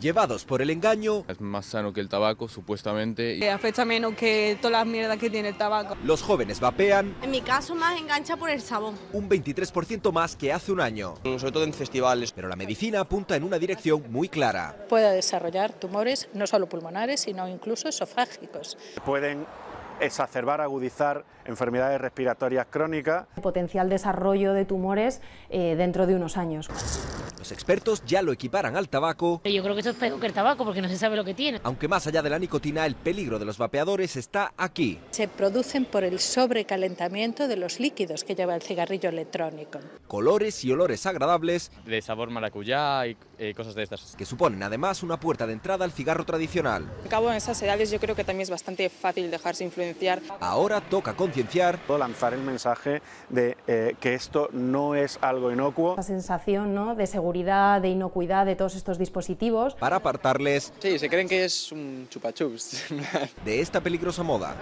llevados por el engaño. Es más sano que el tabaco, supuestamente. Que eh, afecta menos que todas las mierdas que tiene el tabaco. Los jóvenes vapean. En mi caso, más engancha por el sabón. Un 23% más que hace un año. Sobre todo en festivales. Pero la medicina apunta en una dirección muy clara. Puede desarrollar tumores, no solo pulmonares, sino incluso esofágicos. Pueden exacerbar, agudizar enfermedades respiratorias crónicas. Potencial desarrollo de tumores eh, dentro de unos años. Los expertos ya lo equiparan al tabaco. Yo creo que esto es peor que el tabaco porque no se sabe lo que tiene. Aunque más allá de la nicotina, el peligro de los vapeadores está aquí. Se producen por el sobrecalentamiento de los líquidos que lleva el cigarrillo electrónico. Colores y olores agradables. De sabor maracuyá y eh, cosas de estas. Que suponen además una puerta de entrada al cigarro tradicional. Al cabo, en esas edades yo creo que también es bastante fácil dejarse influenciar. Ahora toca concienciar. Lanzar el mensaje de eh, que esto no es algo inocuo. La sensación ¿no? de seguridad de inocuidad de todos estos dispositivos. Para apartarles... Sí, se creen que es un chupachups. De esta peligrosa moda.